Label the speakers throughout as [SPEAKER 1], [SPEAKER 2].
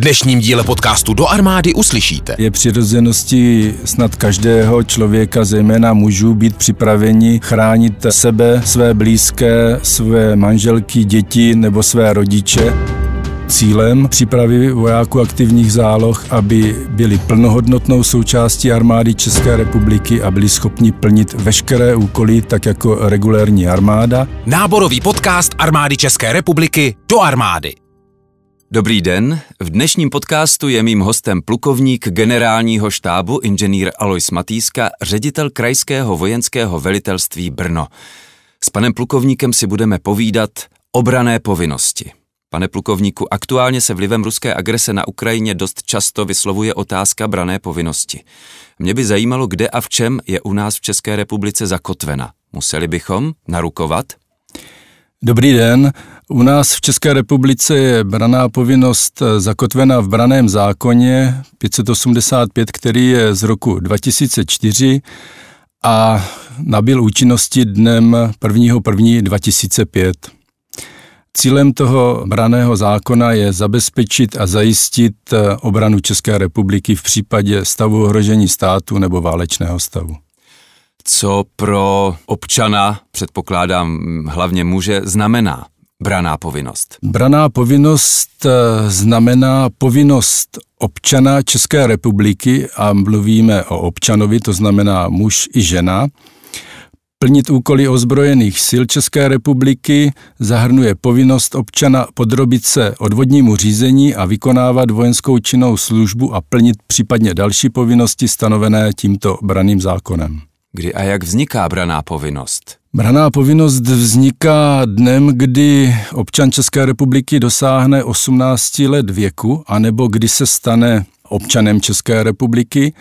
[SPEAKER 1] dnešním díle podcastu Do armády uslyšíte.
[SPEAKER 2] Je přirozeností snad každého člověka, zejména mužů, být připraveni chránit sebe, své blízké, své manželky, děti nebo své rodiče cílem přípravy vojáků aktivních záloh, aby byli plnohodnotnou součástí armády České republiky a byli schopni plnit veškeré úkoly, tak jako regulérní armáda.
[SPEAKER 1] Náborový podcast armády České republiky do armády. Dobrý den, v dnešním podcastu je mým hostem plukovník generálního štábu inženýr Alois Matýska, ředitel Krajského vojenského velitelství Brno. S panem plukovníkem si budeme povídat obrané povinnosti. Pane plukovníku, aktuálně se vlivem ruské agrese na Ukrajině dost často vyslovuje otázka brané povinnosti. Mě by zajímalo, kde a v čem je u nás v České republice zakotvena. Museli bychom narukovat?
[SPEAKER 2] Dobrý den. U nás v České republice je braná povinnost eh, zakotvena v braném zákoně 585, který je z roku 2004 a nabil účinnosti dnem 1.1.2005. Cílem toho braného zákona je zabezpečit a zajistit eh, obranu České republiky v případě stavu ohrožení státu nebo
[SPEAKER 1] válečného stavu co pro občana, předpokládám hlavně muže, znamená Braná povinnost.
[SPEAKER 2] Braná povinnost eh, znamená povinnost občana České republiky, a mluvíme o občanovi, to znamená muž i žena, Plnit úkoly ozbrojených sil České republiky zahrnuje povinnost občana podrobit se odvodnímu řízení a vykonávat vojenskou činnou službu a plnit případně další povinnosti stanovené tímto
[SPEAKER 1] braným zákonem. Kdy a jak vzniká braná povinnost?
[SPEAKER 2] Braná povinnost vzniká dnem, kdy občan České republiky dosáhne 18 let věku, anebo kdy se stane občanem České republiky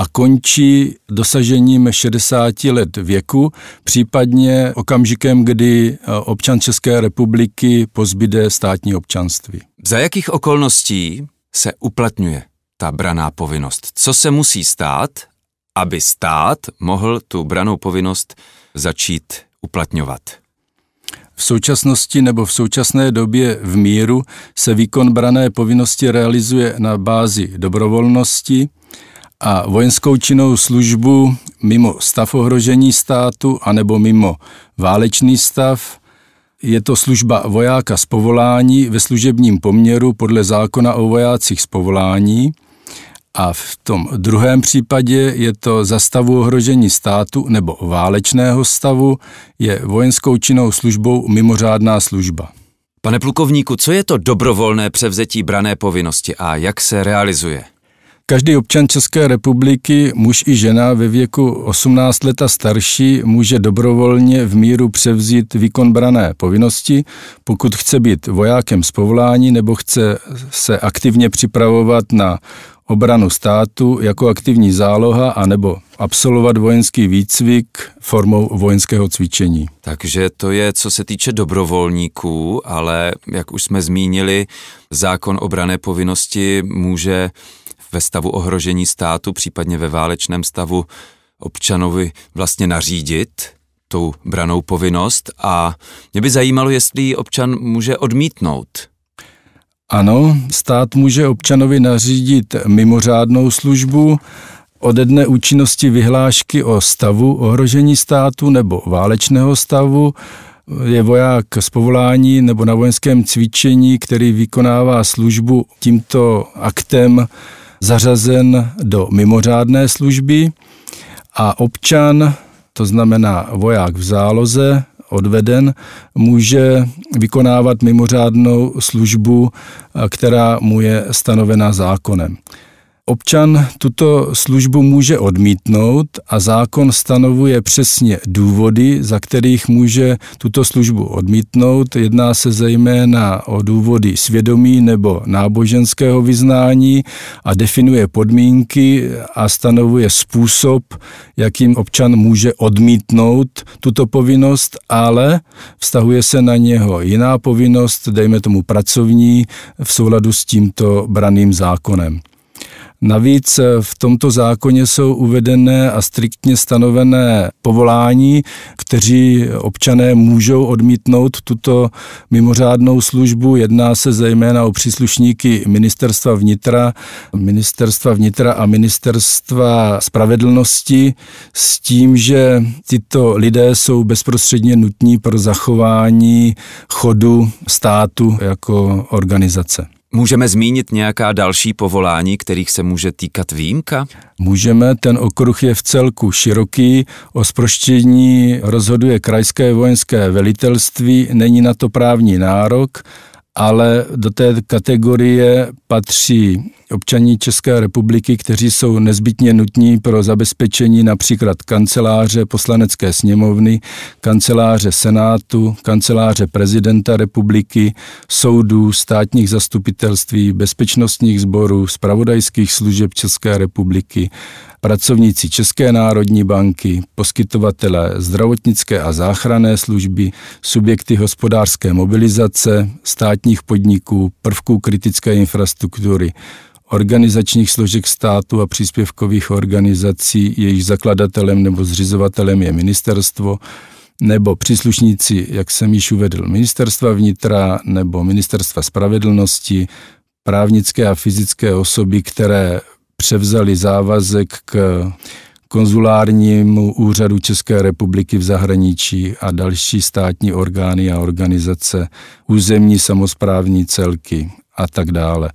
[SPEAKER 2] a končí dosažením 60 let věku, případně okamžikem, kdy eh, občan České republiky pozbyde státní občanství.
[SPEAKER 1] Za jakých okolností se uplatňuje ta braná povinnost? Co se musí stát, aby stát mohl tu branou povinnost začít uplatňovat.
[SPEAKER 2] V současnosti nebo v současné době v míru se výkon brané povinnosti realizuje na bázi dobrovolnosti a vojenskou činnou službu mimo stav ohrožení státu anebo mimo válečný stav je to služba vojáka z povolání ve služebním poměru podle zákona o vojácích z povolání – a v tom druhém případě je to za stavu ohrožení státu nebo válečného stavu, je vojenskou činnou službou mimořádná služba.
[SPEAKER 1] Pane plukovníku, co je to dobrovolné převzetí brané povinnosti a jak se realizuje?
[SPEAKER 2] Každý občan České republiky, muž i žena ve věku 18 let a starší, může dobrovolně v míru převzít výkon brané povinnosti, pokud chce být vojákem z povolání nebo chce se aktivně připravovat na obranu státu jako aktivní záloha a nebo
[SPEAKER 1] absolvovat vojenský výcvik formou vojenského cvičení. Takže to je, co se týče dobrovolníků, ale jak už jsme zmínili, zákon obrané povinnosti může ve stavu ohrožení státu, případně ve válečném stavu občanovi vlastně nařídit tou branou povinnost a mě by zajímalo, jestli občan může odmítnout ano, stát
[SPEAKER 2] může občanovi nařídit mimořádnou službu, ode dne účinnosti vyhlášky o stavu ohrožení státu nebo válečného stavu je voják z povolání nebo na vojenském cvičení, který vykonává službu tímto aktem zařazen do mimořádné služby a občan, to znamená voják v záloze odveden, může vykonávat mimořádnou službu, která mu je stanovena zákonem. Občan tuto službu může odmítnout a zákon stanovuje přesně důvody, za kterých může tuto službu odmítnout. Jedná se zejména o důvody svědomí nebo náboženského vyznání a definuje podmínky a stanovuje způsob, jakým občan může odmítnout tuto povinnost, ale vztahuje se na něho jiná povinnost, dejme tomu pracovní, v souladu s tímto braným zákonem. Navíc eh, v tomto zákoně jsou uvedené a striktně stanovené povolání, kteří občané můžou odmítnout tuto mimořádnou službu. Jedná se zejména o příslušníky ministerstva vnitra, ministerstva vnitra a ministerstva spravedlnosti s tím, že tyto lidé jsou bezprostředně nutní pro zachování chodu státu jako organizace.
[SPEAKER 1] Můžeme zmínit nějaká další povolání, kterých se může týkat výjimka?
[SPEAKER 2] Můžeme, ten okruh je v celku široký. O sproštění rozhoduje krajské vojenské velitelství, není na to právní nárok ale do té kategorie patří občaní České republiky, kteří jsou nezbytně nutní pro zabezpečení například kanceláře poslanecké sněmovny, kanceláře senátu, kanceláře prezidenta republiky, soudů, státních zastupitelství, bezpečnostních sborů, spravodajských služeb České republiky, pracovníci České národní banky, poskytovatele zdravotnické a záchranné služby, subjekty hospodářské mobilizace, státních podniků, prvků kritické infrastruktury, organizačních složek státu a příspěvkových organizací, jejich zakladatelem nebo zřizovatelem je ministerstvo, nebo příslušníci, jak jsem již uvedl, ministerstva vnitra nebo ministerstva spravedlnosti, právnické a fyzické osoby, které převzali závazek k konzulárnímu úřadu České republiky v zahraničí a další státní orgány a organizace, územní samozprávní celky a tak dále.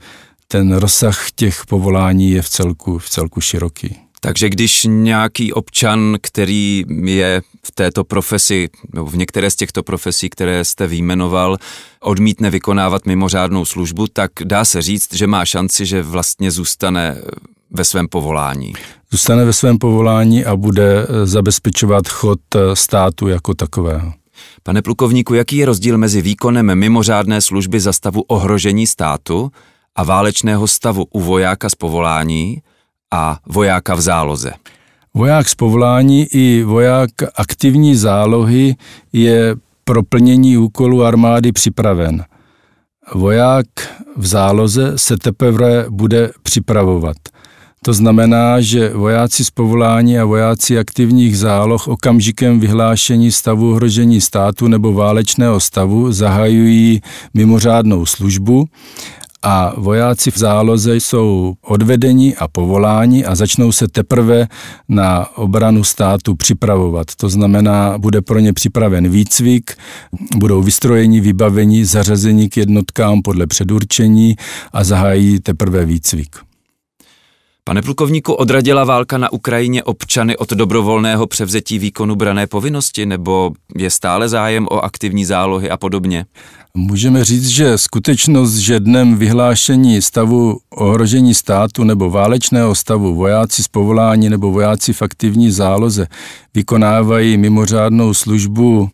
[SPEAKER 2] Ten rozsah těch povolání je v celku, v celku široký.
[SPEAKER 1] Takže když nějaký občan, který je v této profesi, nebo v některé z těchto profesí, které jste výjmenoval, odmítne vykonávat mimořádnou službu, tak dá se říct, že má šanci, že vlastně zůstane ve svém povolání?
[SPEAKER 2] Zůstane ve svém povolání
[SPEAKER 1] a bude eh, zabezpečovat chod eh, státu jako takového. Pane plukovníku, jaký je rozdíl mezi výkonem mimořádné služby za stavu ohrožení státu a válečného stavu u vojáka z povolání a vojáka v záloze?
[SPEAKER 2] Voják z povolání i voják aktivní zálohy je pro plnění úkolu armády připraven. Voják v záloze se teprve bude připravovat. To znamená, že vojáci z povolání a vojáci aktivních záloh okamžikem vyhlášení stavu ohrožení státu nebo válečného stavu zahajují mimořádnou službu a vojáci v záloze jsou odvedeni a povoláni a začnou se teprve na obranu státu připravovat. To znamená, bude pro ně připraven výcvik, budou vystrojeni, vybaveni, zařazeni k jednotkám podle předurčení a zahájí teprve výcvik.
[SPEAKER 1] Pane plukovníku, odradila válka na Ukrajině občany od dobrovolného převzetí výkonu brané povinnosti, nebo je stále zájem o aktivní zálohy a podobně?
[SPEAKER 2] Můžeme říct, že skutečnost, že dnem vyhlášení stavu ohrožení státu nebo válečného stavu vojáci z povolání nebo vojáci v aktivní záloze vykonávají mimořádnou službu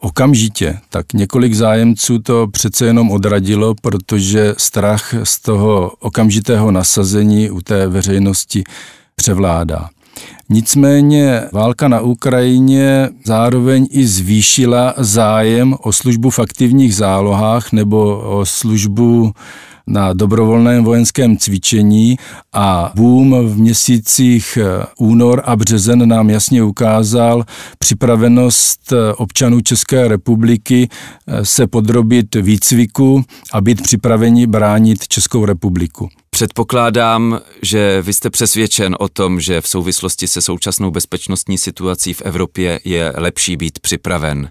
[SPEAKER 2] okamžitě, tak několik zájemců to přece jenom odradilo, protože strach z toho okamžitého nasazení u té veřejnosti převládá. Nicméně válka na Ukrajině zároveň i zvýšila zájem o službu v aktivních zálohách nebo o službu na dobrovolném vojenském cvičení a boom v měsících eh, únor a březen nám jasně ukázal připravenost eh, občanů České republiky eh, se podrobit výcviku a být připraveni bránit Českou republiku.
[SPEAKER 1] Předpokládám, že vy jste přesvědčen o tom, že v souvislosti se současnou bezpečnostní situací v Evropě je lepší být připraven.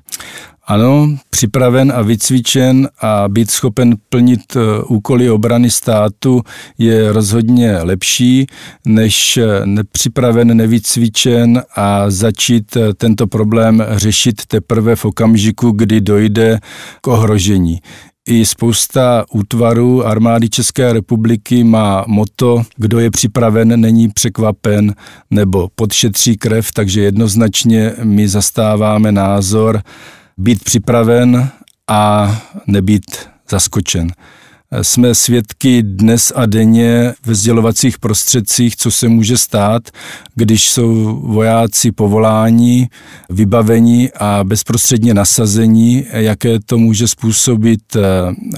[SPEAKER 1] Ano,
[SPEAKER 2] připraven a vycvičen a být schopen plnit eh, úkoly obrany státu je rozhodně lepší, než eh, nepřipraven, nevycvičen a začít eh, tento problém řešit teprve v okamžiku, kdy dojde k ohrožení i spousta útvarů armády České republiky má moto, kdo je připraven, není překvapen nebo podšetří krev, takže jednoznačně my zastáváme názor, být připraven a nebýt zaskočen. Jsme svědky dnes a denně ve sdělovacích prostředcích, co se může stát, když jsou vojáci povoláni, vybavení a bezprostředně nasazení, jaké to může způsobit eh,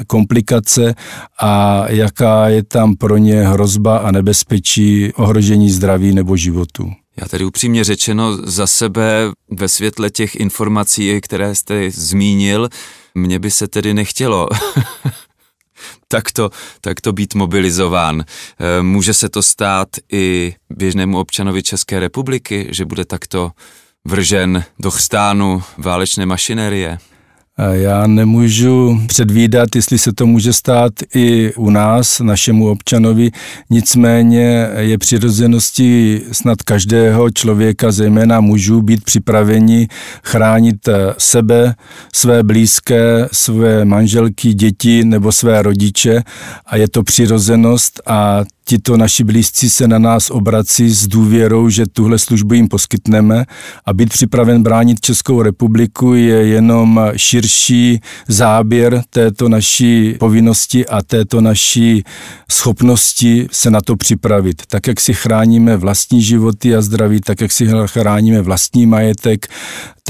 [SPEAKER 2] komplikace a jaká je tam pro ně hrozba a nebezpečí ohrožení zdraví nebo životu.
[SPEAKER 1] Já tedy upřímně řečeno za sebe ve světle těch informací, které jste zmínil, mně by se tedy nechtělo takto, takto být mobilizován. Eh, může se to stát i běžnému občanovi České republiky, že bude takto vržen do chstánu válečné mašinerie?
[SPEAKER 2] Já nemůžu předvídat, jestli se to může stát i u nás, našemu občanovi, nicméně je přirozeností snad každého člověka, zejména mužů, být připraveni chránit eh, sebe, své blízké, své manželky, děti nebo své rodiče a je to přirozenost a tito naši blízcí se na nás obrací s důvěrou, že tuhle službu jim poskytneme a být připraven bránit Českou republiku je jenom širší záběr této naší povinnosti a této naší schopnosti se na to připravit. Tak, jak si chráníme vlastní životy a zdraví, tak, jak si chráníme vlastní majetek,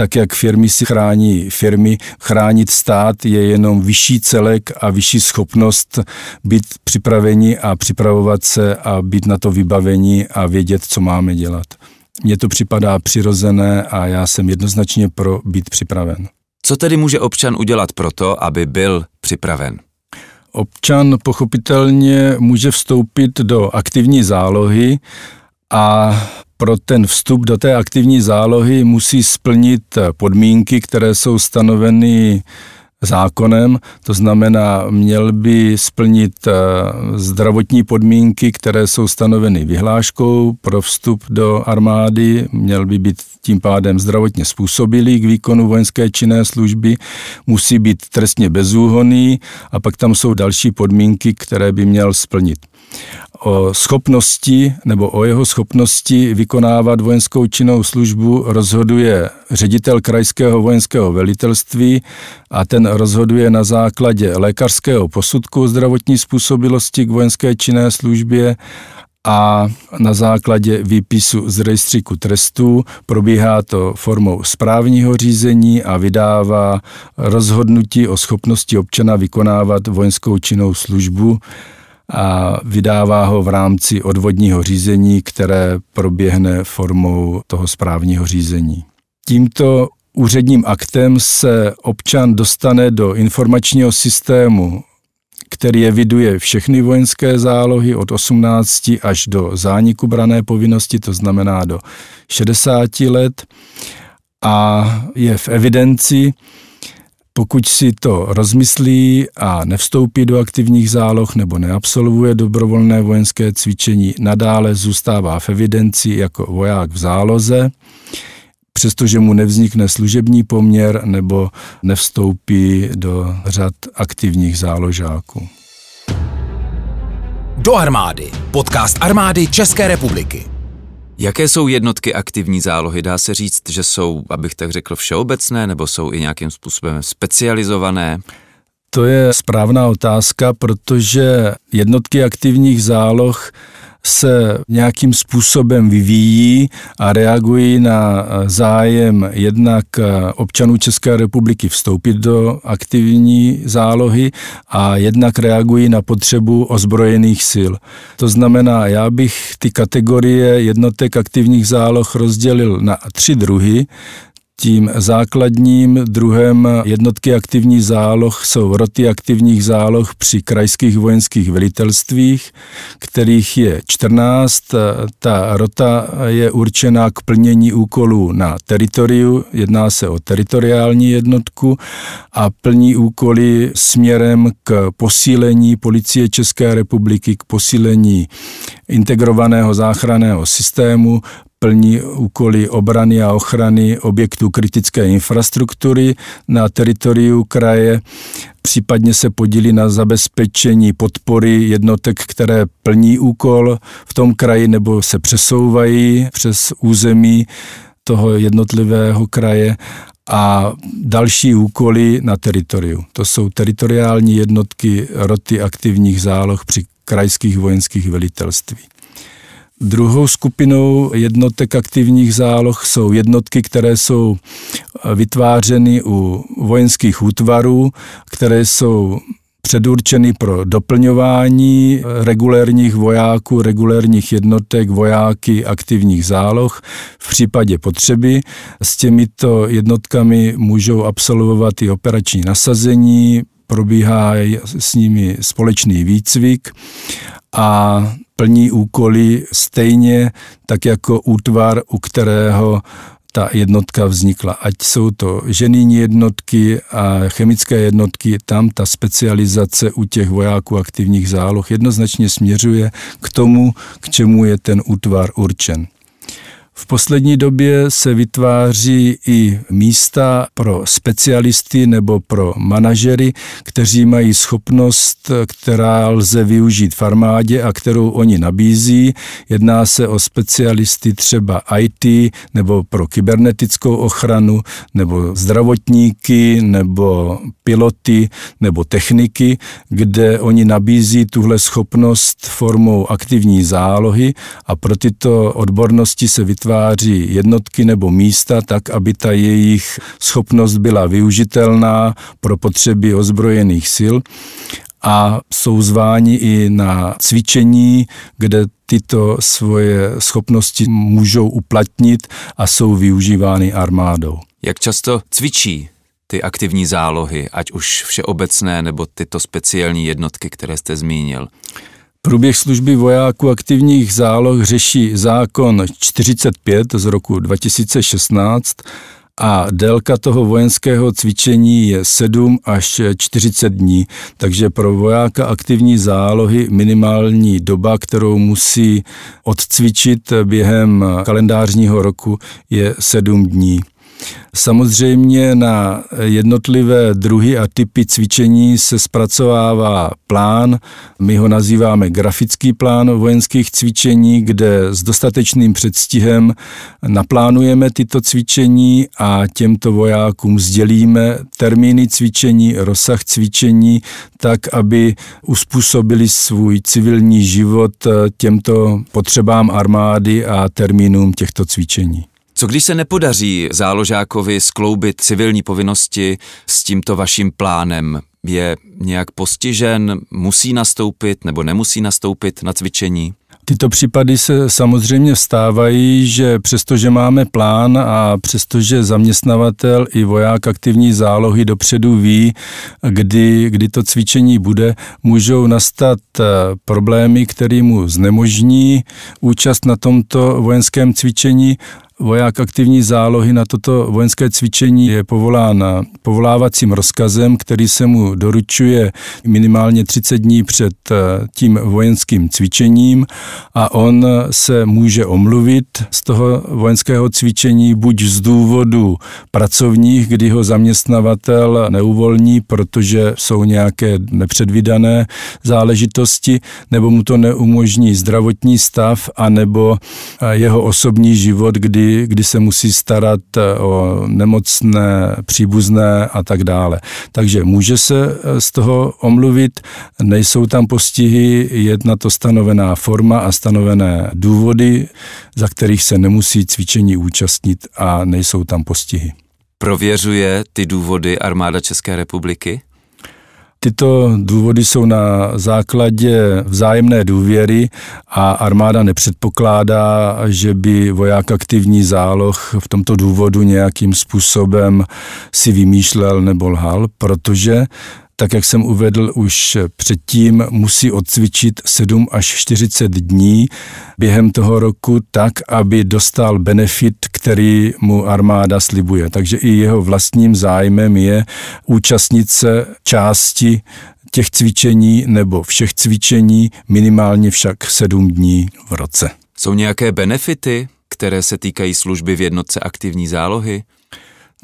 [SPEAKER 2] tak jak firmy si chrání firmy, chránit stát je jenom vyšší celek a vyšší schopnost být připraveni a připravovat se a být na to vybaveni a vědět, co máme dělat. Mně to připadá přirozené a já jsem jednoznačně pro být připraven.
[SPEAKER 1] Co tedy může občan udělat pro to, aby byl připraven?
[SPEAKER 2] Občan pochopitelně může vstoupit do aktivní zálohy a pro ten vstup do té aktivní zálohy musí splnit podmínky, které jsou stanoveny zákonem, to znamená, měl by splnit eh, zdravotní podmínky, které jsou stanoveny vyhláškou pro vstup do armády, měl by být tím pádem zdravotně způsobilý k výkonu vojenské činné služby, musí být trestně bezúhonný a pak tam jsou další podmínky, které by měl splnit. O schopnosti nebo o jeho schopnosti vykonávat vojenskou činnou službu rozhoduje ředitel krajského vojenského velitelství a ten rozhoduje na základě lékařského posudku o zdravotní způsobilosti k vojenské činné službě a na základě výpisu z rejstříku trestů probíhá to formou správního řízení a vydává rozhodnutí o schopnosti občana vykonávat vojenskou činnou službu a vydává ho v rámci odvodního řízení, které proběhne formou toho správního řízení. Tímto úředním aktem se občan dostane do informačního systému, který eviduje všechny vojenské zálohy od 18 až do zániku brané povinnosti, to znamená do 60 let, a je v evidenci, pokud si to rozmyslí a nevstoupí do aktivních záloh nebo neabsolvuje dobrovolné vojenské cvičení, nadále zůstává v evidenci jako voják v záloze, přestože mu nevznikne služební poměr nebo nevstoupí do řad aktivních záložáků.
[SPEAKER 1] Do armády. Podcast armády České republiky. Jaké jsou jednotky aktivní zálohy? Dá se říct, že jsou, abych tak řekl, všeobecné nebo jsou i nějakým způsobem specializované?
[SPEAKER 2] To je správná otázka, protože jednotky aktivních záloh se nějakým způsobem vyvíjí a reagují na eh, zájem jednak eh, občanů České republiky vstoupit do aktivní zálohy a jednak reagují na potřebu ozbrojených sil. To znamená, já bych ty kategorie jednotek aktivních záloh rozdělil na tři druhy. Tím základním druhem jednotky aktivní záloh jsou roty aktivních záloh při krajských vojenských velitelstvích, kterých je 14. Ta rota je určená k plnění úkolů na teritoriu, jedná se o teritoriální jednotku a plní úkoly směrem k posílení policie České republiky, k posílení integrovaného záchranného systému, plní úkoly obrany a ochrany objektů kritické infrastruktury na teritoriu kraje, případně se podílí na zabezpečení podpory jednotek, které plní úkol v tom kraji nebo se přesouvají přes území toho jednotlivého kraje a další úkoly na teritoriu. To jsou teritoriální jednotky roty aktivních záloh při krajských vojenských velitelství. Druhou skupinou jednotek aktivních záloh jsou jednotky, které jsou eh, vytvářeny u vojenských útvarů, které jsou předurčeny pro doplňování eh, regulérních vojáků, regulérních jednotek, vojáky aktivních záloh v případě potřeby. S těmito jednotkami můžou absolvovat i operační nasazení, probíhá s nimi společný výcvik a plní úkoly stejně tak jako útvar, u kterého ta jednotka vznikla. Ať jsou to ženýní jednotky a chemické jednotky, tam ta specializace u těch vojáků aktivních záloh jednoznačně směřuje k tomu, k čemu je ten útvar určen. V poslední době se vytváří i místa pro specialisty nebo pro manažery, kteří mají schopnost, která lze využít v armádě a kterou oni nabízí. Jedná se o specialisty třeba IT nebo pro kybernetickou ochranu, nebo zdravotníky, nebo piloty, nebo techniky, kde oni nabízí tuhle schopnost formou aktivní zálohy a pro tyto odbornosti se vytváří vytváří jednotky nebo místa tak, aby ta jejich schopnost byla využitelná pro potřeby ozbrojených sil a jsou zváni i na cvičení, kde tyto svoje schopnosti můžou uplatnit a jsou využívány armádou.
[SPEAKER 1] Jak často cvičí ty aktivní zálohy, ať už všeobecné nebo tyto speciální jednotky, které jste zmínil? Průběh
[SPEAKER 2] služby vojáků aktivních záloh řeší zákon 45 z roku 2016 a délka toho vojenského cvičení je 7 až 40 dní, takže pro vojáka aktivní zálohy minimální doba, kterou musí odcvičit během kalendářního roku, je 7 dní. Samozřejmě na jednotlivé druhy a typy cvičení se zpracovává plán, my ho nazýváme grafický plán vojenských cvičení, kde s dostatečným předstihem naplánujeme tyto cvičení a těmto vojákům sdělíme termíny cvičení, rozsah cvičení, tak, aby uspůsobili svůj civilní život těmto potřebám armády a termínům těchto cvičení.
[SPEAKER 1] Co když se nepodaří záložákovi skloubit civilní povinnosti s tímto vaším plánem? Je nějak postižen, musí nastoupit nebo nemusí nastoupit na cvičení?
[SPEAKER 2] Tyto případy se samozřejmě vstávají, že přestože máme plán a přestože zaměstnavatel i voják aktivní zálohy dopředu ví, kdy, kdy to cvičení bude, můžou nastat eh, problémy, které mu znemožní účast na tomto vojenském cvičení Voják aktivní zálohy na toto vojenské cvičení je povolán povolávacím rozkazem, který se mu doručuje minimálně 30 dní před eh, tím vojenským cvičením a on se může omluvit z toho vojenského cvičení buď z důvodu pracovních, kdy ho zaměstnavatel neuvolní, protože jsou nějaké nepředvídané záležitosti, nebo mu to neumožní zdravotní stav, anebo eh, jeho osobní život, kdy kdy se musí starat eh, o nemocné, příbuzné a tak dále. Takže může se eh, z toho omluvit, nejsou tam postihy, je na to stanovená forma a stanovené důvody, za kterých se nemusí cvičení účastnit
[SPEAKER 1] a nejsou tam postihy. Prověřuje ty důvody armáda České republiky?
[SPEAKER 2] Tyto důvody jsou na základě vzájemné důvěry a armáda nepředpokládá, že by voják aktivní záloh v tomto důvodu nějakým způsobem si vymýšlel nebo lhal, protože tak jak jsem uvedl už předtím, musí odcvičit 7 až 40 dní během toho roku tak, aby dostal benefit, který mu armáda slibuje. Takže i jeho vlastním zájmem je účastnit se části těch cvičení nebo všech cvičení, minimálně však 7 dní v roce.
[SPEAKER 1] Jsou nějaké benefity, které se týkají služby v jednotce aktivní zálohy?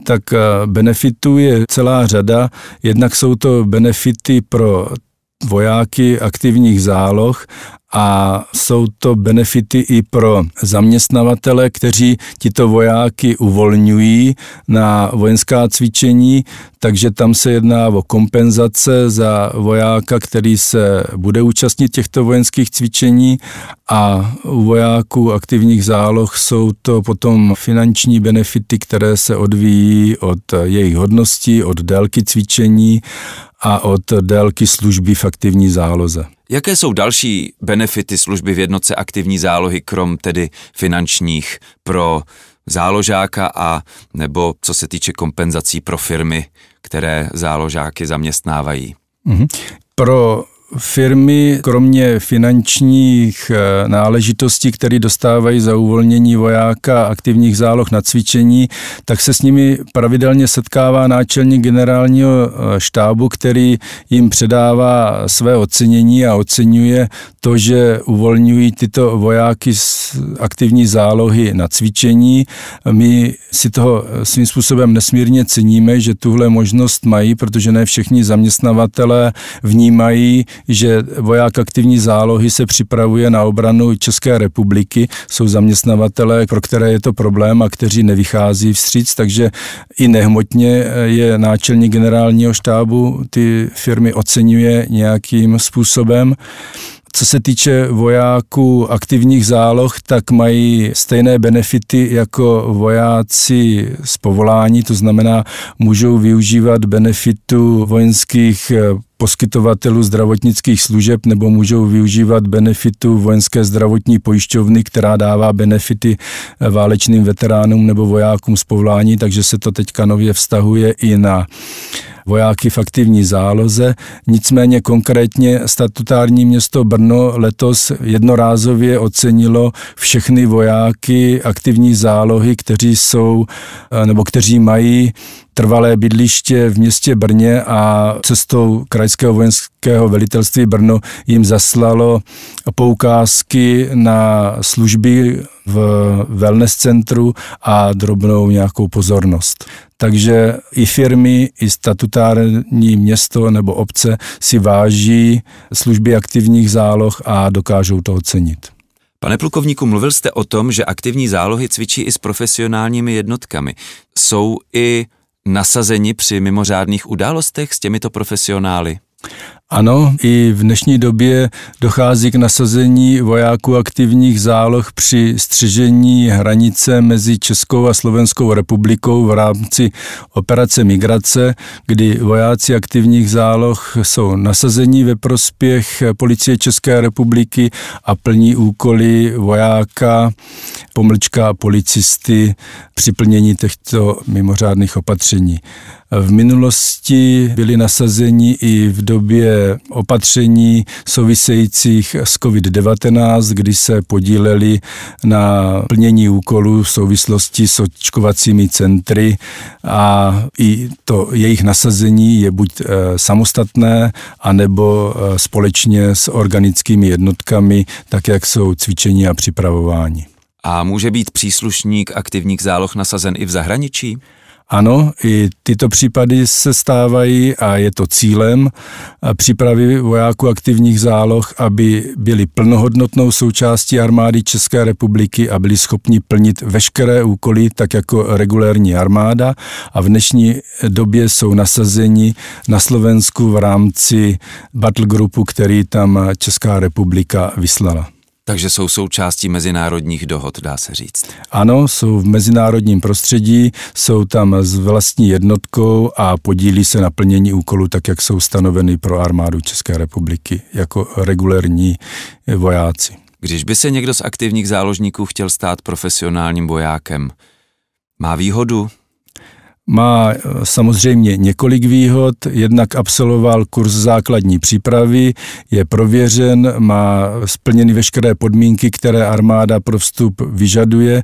[SPEAKER 2] tak eh, benefitů je celá řada. Jednak jsou to benefity pro vojáky aktivních záloh a jsou to benefity i pro zaměstnavatele, kteří tito vojáky uvolňují na vojenská cvičení, takže tam se jedná o kompenzace za vojáka, který se bude účastnit těchto vojenských cvičení a u vojáků aktivních záloh jsou to potom finanční benefity, které se odvíjí od jejich hodnosti, od délky cvičení a od délky služby v aktivní záloze.
[SPEAKER 1] Jaké jsou další benefity služby v jednotce aktivní zálohy, krom tedy finančních pro záložáka a nebo co se týče kompenzací pro firmy, které záložáky zaměstnávají?
[SPEAKER 2] Mm-hmm. Pro firmy kromě finančních eh, náležitostí, které dostávají za uvolnění vojáka aktivních záloh na cvičení, tak se s nimi pravidelně setkává náčelník generálního eh, štábu, který jim předává své ocenění a oceňuje to, že uvolňují tyto vojáky z aktivní zálohy na cvičení. My si toho eh, svým způsobem nesmírně ceníme, že tuhle možnost mají, protože ne všichni zaměstnavatelé vnímají, že voják aktivní zálohy se připravuje na obranu České republiky. Jsou zaměstnavatele, pro které je to problém a kteří nevychází vstříc, takže i nehmotně eh, je náčelník generálního štábu ty firmy oceňuje nějakým způsobem. Co se týče vojáků aktivních záloh, tak mají stejné benefity jako vojáci z povolání, to znamená, můžou využívat benefitu vojenských eh, poskytovatelů zdravotnických služeb nebo můžou využívat benefitu vojenské zdravotní pojišťovny, která dává benefity eh, válečným veteránům nebo vojákům z povlání, takže se to teďka nově vztahuje i na vojáky v aktivní záloze. Nicméně konkrétně statutární město Brno letos jednorázově ocenilo všechny vojáky aktivní zálohy, kteří jsou eh, nebo kteří mají trvalé bydliště v městě Brně a cestou krajského vojenského velitelství Brno jim zaslalo poukázky na služby v wellness centru a drobnou nějakou pozornost. Takže i firmy, i statutární město nebo obce si váží služby aktivních záloh a dokážou to ocenit.
[SPEAKER 1] Pane plukovníku, mluvil jste o tom, že aktivní zálohy cvičí i s profesionálními jednotkami. Jsou i nasazeni při mimořádných událostech s těmito profesionály?
[SPEAKER 2] Ano, i v dnešní době dochází k nasazení vojáků aktivních záloh při střežení hranice mezi Českou a Slovenskou republikou v rámci operace migrace, kdy vojáci aktivních záloh jsou nasazení ve prospěch policie České republiky a plní úkoly vojáka, pomlčka a policisty při plnění těchto mimořádných opatření. V minulosti byli nasazeni i v době opatření souvisejících s COVID-19, kdy se podíleli na plnění úkolů v souvislosti s očkovacími centry a i to jejich nasazení je buď eh, samostatné, anebo eh, společně s organickými jednotkami, tak jak jsou cvičení a připravování.
[SPEAKER 1] A může být příslušník aktivních záloh nasazen i v zahraničí? Ano, i tyto případy se stávají a je
[SPEAKER 2] to cílem přípravy vojáků aktivních záloh, aby byli plnohodnotnou součástí armády České republiky a byli schopni plnit veškeré úkoly, tak jako regulérní armáda. A v dnešní době jsou nasazeni na Slovensku v rámci battle groupu, který tam Česká republika vyslala.
[SPEAKER 1] Takže jsou součástí mezinárodních dohod, dá se říct.
[SPEAKER 2] Ano, jsou v mezinárodním prostředí, jsou tam s vlastní jednotkou a podílí se na plnění úkolů tak, jak jsou stanoveny pro armádu České republiky jako regulérní vojáci.
[SPEAKER 1] Když by se někdo z aktivních záložníků chtěl stát profesionálním vojákem, má výhodu,
[SPEAKER 2] má eh, samozřejmě několik výhod, jednak absolvoval kurz základní přípravy, je prověřen, má splněny veškeré podmínky, které armáda pro vstup vyžaduje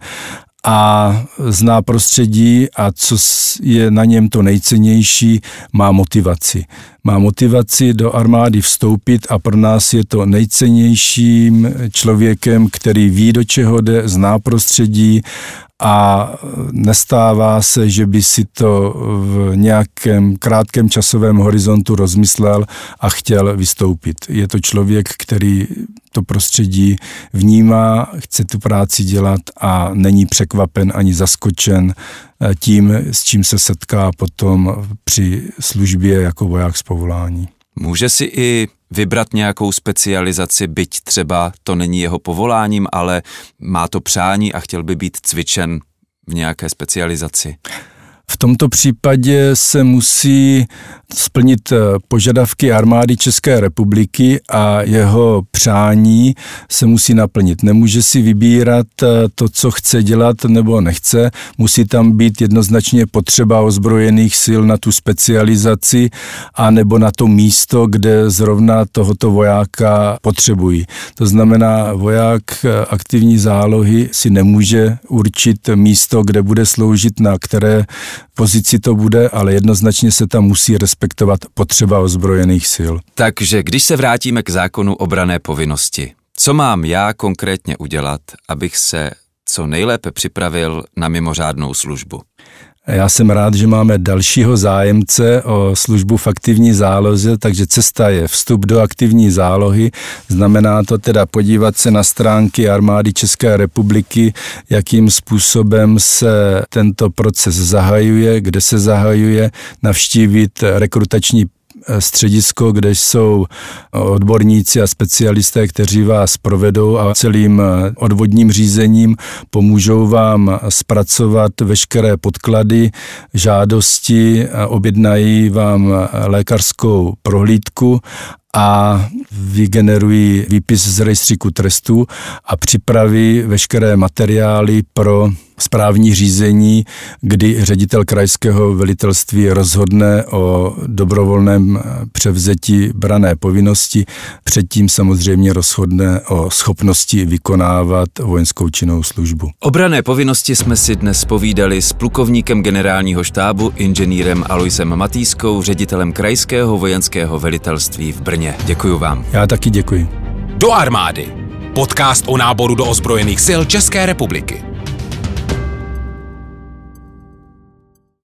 [SPEAKER 2] a zná prostředí a co je na něm to nejcennější, má motivaci má motivaci do armády vstoupit a pro nás je to nejcennějším člověkem, který ví, do čeho jde, zná prostředí a nestává se, že by si to v nějakém krátkém časovém horizontu rozmyslel a chtěl vystoupit. Je to člověk, který to prostředí vnímá, chce tu práci dělat a není překvapen ani zaskočen Eh, tím, s čím se setká potom při službě jako voják z povolání.
[SPEAKER 1] Může si i vybrat nějakou specializaci, byť třeba to není jeho povoláním, ale má to přání a chtěl by být cvičen v nějaké specializaci?
[SPEAKER 2] V tomto případě se musí splnit eh, požadavky armády České republiky a jeho přání se musí naplnit. Nemůže si vybírat eh, to, co chce dělat nebo nechce. Musí tam být jednoznačně potřeba ozbrojených sil na tu specializaci a nebo na to místo, kde zrovna tohoto vojáka potřebují. To znamená, voják eh, aktivní zálohy si nemůže určit místo, kde bude sloužit, na které pozici to bude, ale jednoznačně se tam musí respektovat potřeba ozbrojených sil.
[SPEAKER 1] Takže když se vrátíme k zákonu obrané povinnosti, co mám já konkrétně udělat, abych se co nejlépe připravil na mimořádnou službu?
[SPEAKER 2] Já jsem rád, že máme dalšího zájemce o službu v aktivní záloze, takže cesta je vstup do aktivní zálohy. Znamená to teda podívat se na stránky armády České republiky, jakým způsobem se tento proces zahajuje, kde se zahajuje, navštívit rekrutační Eh, středisko, kde jsou eh, odborníci a specialisté, kteří vás provedou a celým eh, odvodním řízením pomůžou vám zpracovat veškeré podklady, žádosti, objednají vám lékařskou prohlídku a vygenerují výpis z rejstříku trestů a připraví veškeré materiály pro správní řízení, kdy ředitel krajského velitelství rozhodne o dobrovolném eh, převzetí brané povinnosti, předtím samozřejmě rozhodne o schopnosti vykonávat vojenskou činnou službu.
[SPEAKER 1] O brané povinnosti jsme si dnes povídali s plukovníkem generálního štábu inženýrem Aloisem Matýskou, ředitelem krajského vojenského velitelství v Brně. Děkuji vám.
[SPEAKER 2] Já taky děkuji.
[SPEAKER 1] Do armády. Podcast o náboru do ozbrojených sil České republiky.